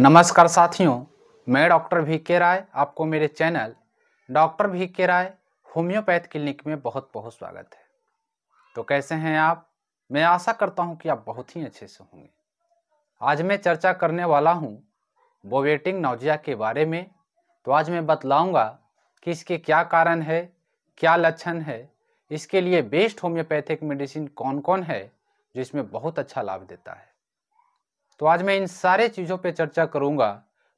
नमस्कार साथियों मैं डॉक्टर वी के राय आपको मेरे चैनल डॉक्टर वी के राय होम्योपैथ क्लिनिक में बहुत बहुत स्वागत है तो कैसे हैं आप मैं आशा करता हूं कि आप बहुत ही अच्छे से होंगे आज मैं चर्चा करने वाला हूं बोवेटिंग नौजिया के बारे में तो आज मैं बतलाऊंगा कि इसके क्या कारण है क्या लक्षण है इसके लिए बेस्ट होम्योपैथिक मेडिसिन कौन कौन है जो इसमें बहुत अच्छा लाभ देता है तो आज मैं इन सारे चीज़ों पर चर्चा करूँगा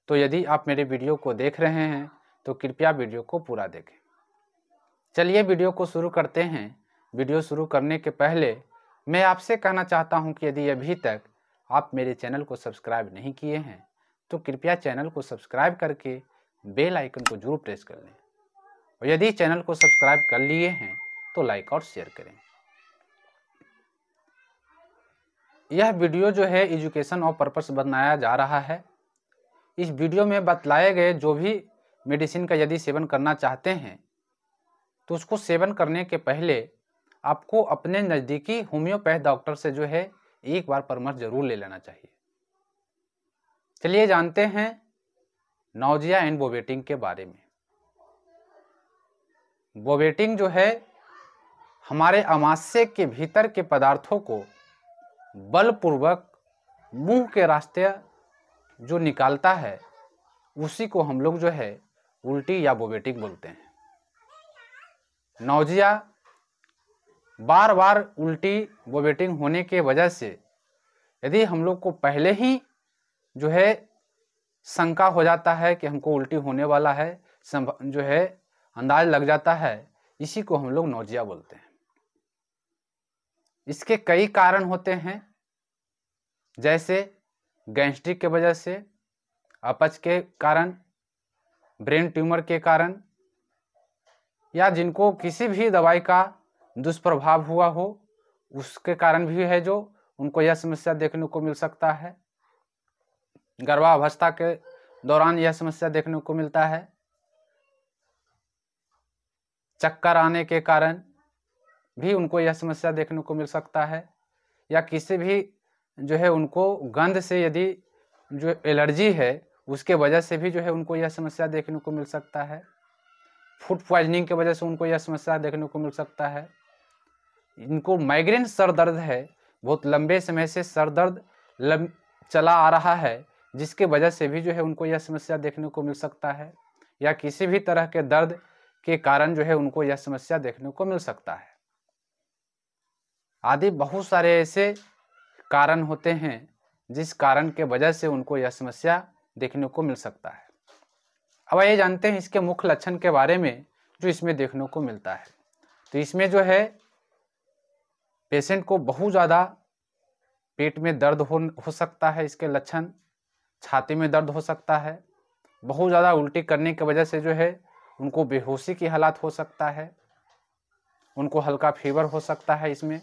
तो यदि आप मेरे वीडियो को देख रहे हैं तो कृपया वीडियो को पूरा देखें चलिए वीडियो को शुरू करते हैं वीडियो शुरू करने के पहले मैं आपसे कहना चाहता हूं कि यदि अभी तक आप मेरे चैनल को सब्सक्राइब नहीं किए हैं तो कृपया चैनल को सब्सक्राइब करके बेल आइकन को जरूर प्रेस कर लें और यदि चैनल को सब्सक्राइब कर लिए हैं तो लाइक और शेयर करें यह वीडियो जो है एजुकेशन और पर्पस बनाया जा रहा है इस वीडियो में बतलाए गए जो भी मेडिसिन का यदि सेवन करना चाहते हैं तो उसको सेवन करने के पहले आपको अपने नज़दीकी होम्योपैथ डॉक्टर से जो है एक बार परामर्श जरूर ले लेना चाहिए चलिए जानते हैं नौजिया एंड बोबेटिंग के बारे में बोबेटिंग जो है हमारे अमाश्य के भीतर के पदार्थों को बलपूर्वक मुंह के रास्ते जो निकालता है उसी को हम लोग जो है उल्टी या बोबेटिक बोलते हैं नौजिया बार बार उल्टी बोबेटिंग होने के वजह से यदि हम लोग को पहले ही जो है शंका हो जाता है कि हमको उल्टी होने वाला है जो है अंदाज लग जाता है इसी को हम लोग नौजिया बोलते हैं इसके कई कारण होते हैं जैसे गैंगस्ट्रिक के वजह से अपच के कारण ब्रेन ट्यूमर के कारण या जिनको किसी भी दवाई का दुष्प्रभाव हुआ हो उसके कारण भी है जो उनको यह समस्या देखने को मिल सकता है गर्भावस्था के दौरान यह समस्या देखने को मिलता है चक्कर आने के कारण भी उनको यह समस्या देखने को मिल सकता है या किसी भी जो है उनको गंध से यदि जो एलर्जी है उसके वजह से भी जो है उनको यह समस्या देखने को मिल सकता है फूड पॉइजनिंग की वजह से उनको यह समस्या देखने को मिल सकता है इनको माइग्रेन सर दर्द है बहुत लंबे समय से सर दर्द लम चला आ रहा है जिसके वजह से भी जो है उनको यह समस्या देखने को मिल सकता है या किसी भी तरह के दर्द के कारण जो है उनको यह समस्या देखने को मिल सकता है आदि बहुत सारे ऐसे कारण होते हैं जिस कारण के वजह से उनको यह समस्या देखने को मिल सकता है अब ये जानते हैं इसके मुख्य लक्षण के बारे में जो इसमें देखने को मिलता है तो इसमें जो है पेशेंट को बहुत ज़्यादा पेट में दर्द हो हो सकता है इसके लक्षण छाती में दर्द हो सकता है बहुत ज़्यादा उल्टी करने की वजह से जो है उनको बेहोशी की हालात हो सकता है उनको हल्का फीवर हो सकता है इसमें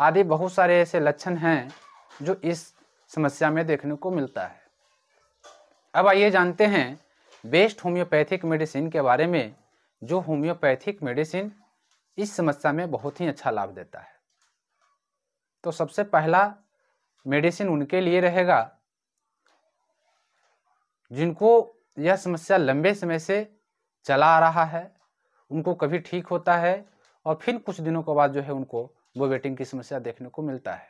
आदि बहुत सारे ऐसे लक्षण हैं जो इस समस्या में देखने को मिलता है अब आइए जानते हैं बेस्ट होम्योपैथिक मेडिसिन के बारे में जो होम्योपैथिक मेडिसिन इस समस्या में बहुत ही अच्छा लाभ देता है तो सबसे पहला मेडिसिन उनके लिए रहेगा जिनको यह समस्या लंबे समय से चला आ रहा है उनको कभी ठीक होता है और फिर कुछ दिनों के बाद जो है उनको वो वेटिंग की समस्या देखने को मिलता है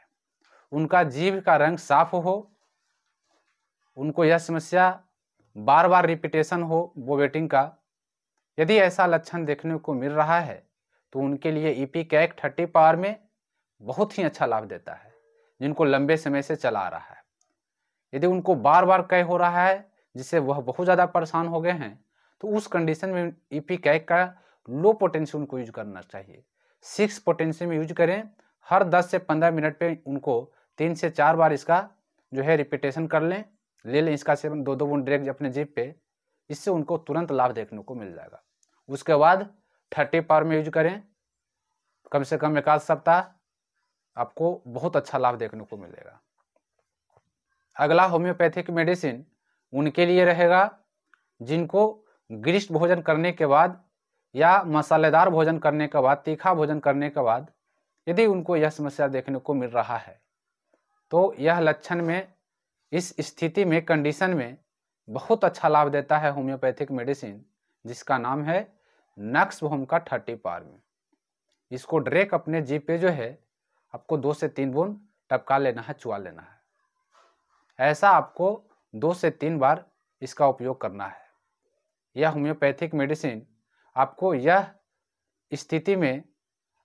उनका जीव का रंग साफ हो उनको यह समस्या बार बार रिपीटेशन हो वो वेटिंग का यदि ऐसा लक्षण देखने को मिल रहा है तो उनके लिए ईपी e कैक थर्टी पावर में बहुत ही अच्छा लाभ देता है जिनको लंबे समय से चला रहा है यदि उनको बार बार कय हो रहा है जिससे वह बहुत ज़्यादा परेशान हो गए हैं तो उस कंडीशन में ईपी e कैक का लो पोटेंशियल उनको यूज करना चाहिए सिक्स पोटेंशियम यूज करें हर दस से पंद्रह मिनट पे उनको तीन से चार बार इसका जो है रिपीटेशन कर लें ले लें इसका सेवन दो दो बूंद डायरेक्ट अपने जीप पे इससे उनको तुरंत लाभ देखने को मिल जाएगा उसके बाद थर्टी पावर में यूज करें कम से कम एक आध सप्ताह आपको बहुत अच्छा लाभ देखने को मिलेगा अगला होम्योपैथिक मेडिसिन उनके लिए रहेगा जिनको ग्रीष्म भोजन करने के बाद या मसालेदार भोजन करने के बाद तीखा भोजन करने के बाद यदि उनको यह समस्या देखने को मिल रहा है तो यह लक्षण में इस स्थिति में कंडीशन में बहुत अच्छा लाभ देता है होम्योपैथिक मेडिसिन जिसका नाम है नक्स भोम का थर्टी पार में इसको ड्रेक अपने जी पे जो है आपको दो से तीन बूंद टपका लेना है चुआ लेना है ऐसा आपको दो से तीन बार इसका उपयोग करना है यह होम्योपैथिक मेडिसिन आपको यह स्थिति में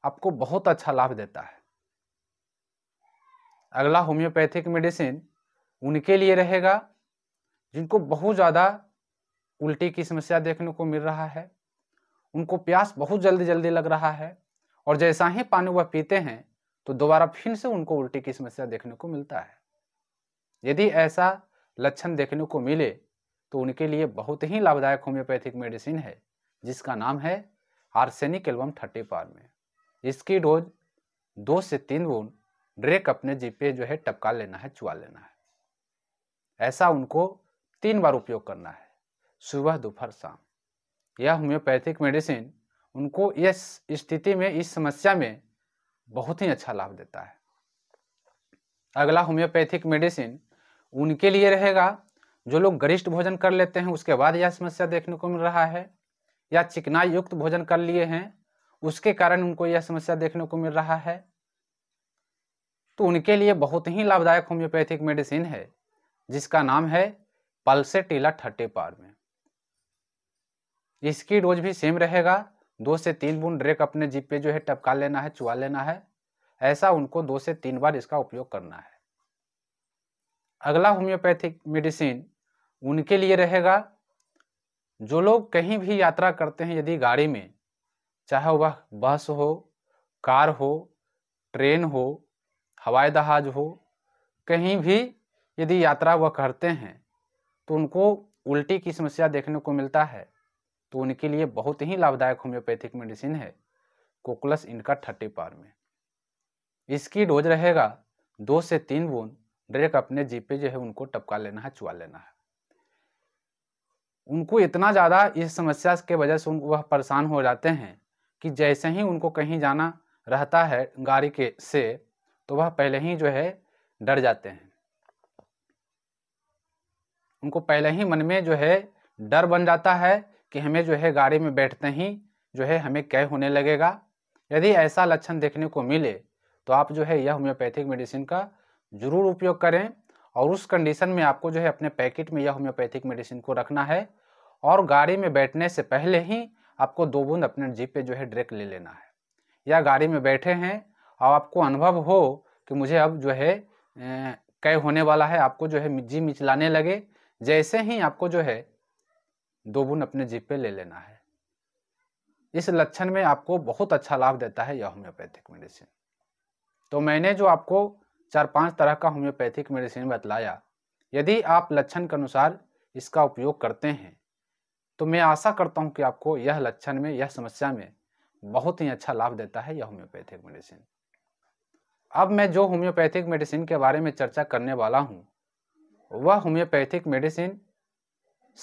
आपको बहुत अच्छा लाभ देता है अगला होम्योपैथिक मेडिसिन उनके लिए रहेगा जिनको बहुत ज़्यादा उल्टी की समस्या देखने को मिल रहा है उनको प्यास बहुत जल्दी जल्दी लग रहा है और जैसा ही पानी वह पीते हैं तो दोबारा फिर से उनको उल्टी की समस्या देखने को मिलता है यदि ऐसा लक्षण देखने को मिले तो उनके लिए बहुत ही लाभदायक होम्योपैथिक मेडिसिन है जिसका नाम है आर्सेनिक एल्बम थर्टी पार में इसकी डोज दो से तीन बूंद ड्रेक अपने जीपे जो है टपका लेना है चुआ लेना है ऐसा उनको तीन बार उपयोग करना है सुबह दोपहर शाम यह होम्योपैथिक मेडिसिन उनको इस स्थिति में इस समस्या में बहुत ही अच्छा लाभ देता है अगला होम्योपैथिक मेडिसिन उनके लिए रहेगा जो लोग गरिष्ठ भोजन कर लेते हैं उसके बाद यह समस्या देखने को मिल रहा है या चिकनाई युक्त भोजन कर लिए हैं उसके कारण उनको यह समस्या देखने को मिल रहा है तो उनके लिए बहुत ही लाभदायक होम्योपैथिक मेडिसिन है जिसका नाम है पल्सेटीला ठट्टे पार में इसकी डोज भी सेम रहेगा दो से तीन बूंद ड्रेक अपने जीप पे जो है टपका लेना है चुआ लेना है ऐसा उनको दो से तीन बार इसका उपयोग करना है अगला होम्योपैथिक मेडिसिन उनके लिए रहेगा जो लोग कहीं भी यात्रा करते हैं यदि गाड़ी में चाहे वह बस हो कार हो ट्रेन हो हवाई जहाज हो कहीं भी यदि यात्रा वह करते हैं तो उनको उल्टी की समस्या देखने को मिलता है तो उनके लिए बहुत ही लाभदायक होम्योपैथिक मेडिसिन है कोकुलस इनका थर्टी पार में इसकी डोज रहेगा दो से तीन बूंद डायरेक्ट अपने जीपे पे जो है उनको टपका लेना है चुआ लेना है उनको इतना ज़्यादा इस समस्या के वजह से वह परेशान हो जाते हैं कि जैसे ही उनको कहीं जाना रहता है गाड़ी के से तो वह पहले ही जो है डर जाते हैं उनको पहले ही मन में जो है डर बन जाता है कि हमें जो है गाड़ी में बैठते ही जो है हमें कै होने लगेगा यदि ऐसा लक्षण देखने को मिले तो आप जो है यह होम्योपैथिक मेडिसिन का जरूर उपयोग करें और उस कंडीशन में आपको जो है अपने पैकेट में या होम्योपैथिक मेडिसिन को रखना है और गाड़ी में बैठने से पहले ही आपको दो बूंद अपने जीप पे जो है ड्रेक ले लेना है या गाड़ी में बैठे हैं और आपको अनुभव हो कि मुझे अब जो है अं, कय होने वाला है आपको जो है जी मिचलाने लगे जैसे ही आपको जो है दो बूंद अपने जीप पे ले लेना है इस लक्षण में आपको बहुत अच्छा लाभ देता है यह होम्योपैथिक मेडिसिन तो मैंने जो आपको चार पांच तरह का होम्योपैथिक मेडिसिन बतलाया यदि आप लक्षण के अनुसार इसका उपयोग करते हैं तो मैं आशा करता हूं कि आपको यह लक्षण में यह समस्या में बहुत ही अच्छा लाभ देता है यह होम्योपैथिक मेडिसिन अब मैं जो होम्योपैथिक मेडिसिन के बारे में चर्चा करने वाला हूँ वह होम्योपैथिक मेडिसिन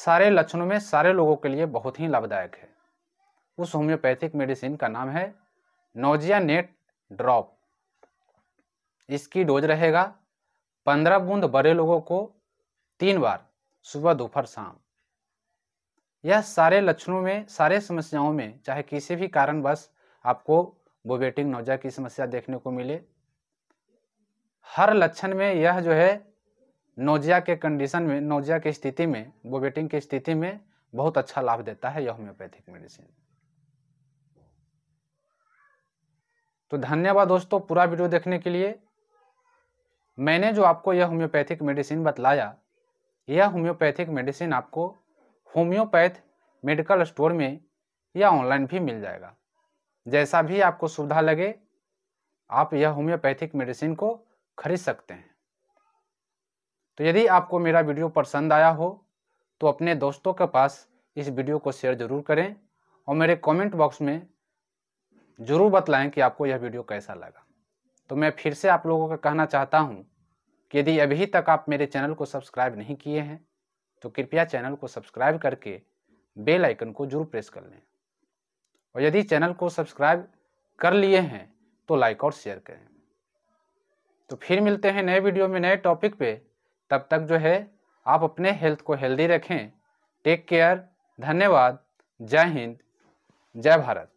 सारे लक्षणों में सारे लोगों के लिए बहुत ही लाभदायक है उस होम्योपैथिक मेडिसिन का नाम है नोजिया नेट ड्रॉप इसकी डोज रहेगा पंद्रह बूंद बड़े लोगों को तीन बार सुबह दोपहर शाम यह सारे लक्षणों में सारे समस्याओं में चाहे किसी भी कारण बस आपको बोबेटिंग नौजा की समस्या देखने को मिले हर लक्षण में यह जो है नोजिया के कंडीशन में नोजिया की स्थिति में बोबेटिंग की स्थिति में बहुत अच्छा लाभ देता है यह होम्योपैथिक मेडिसिन तो धन्यवाद दोस्तों पूरा वीडियो देखने के लिए मैंने जो आपको यह होम्योपैथिक मेडिसिन बतलाया यह होम्योपैथिक मेडिसिन आपको होम्योपैथ मेडिकल स्टोर में या ऑनलाइन भी मिल जाएगा जैसा भी आपको सुविधा लगे आप यह होम्योपैथिक मेडिसिन को खरीद सकते हैं तो यदि आपको मेरा वीडियो पसंद आया हो तो अपने दोस्तों के पास इस वीडियो को शेयर ज़रूर करें और मेरे कमेंट बॉक्स में ज़रूर बतलाएं कि आपको यह वीडियो कैसा लगा तो मैं फिर से आप लोगों का कहना चाहता हूँ कि यदि अभी तक आप मेरे चैनल को सब्सक्राइब नहीं किए हैं तो कृपया चैनल को सब्सक्राइब करके बेल आइकन को जरूर प्रेस कर लें और यदि चैनल को सब्सक्राइब कर लिए हैं तो लाइक और शेयर करें तो फिर मिलते हैं नए वीडियो में नए टॉपिक पे तब तक जो है आप अपने हेल्थ को हेल्दी रखें टेक केयर धन्यवाद जय हिंद जय भारत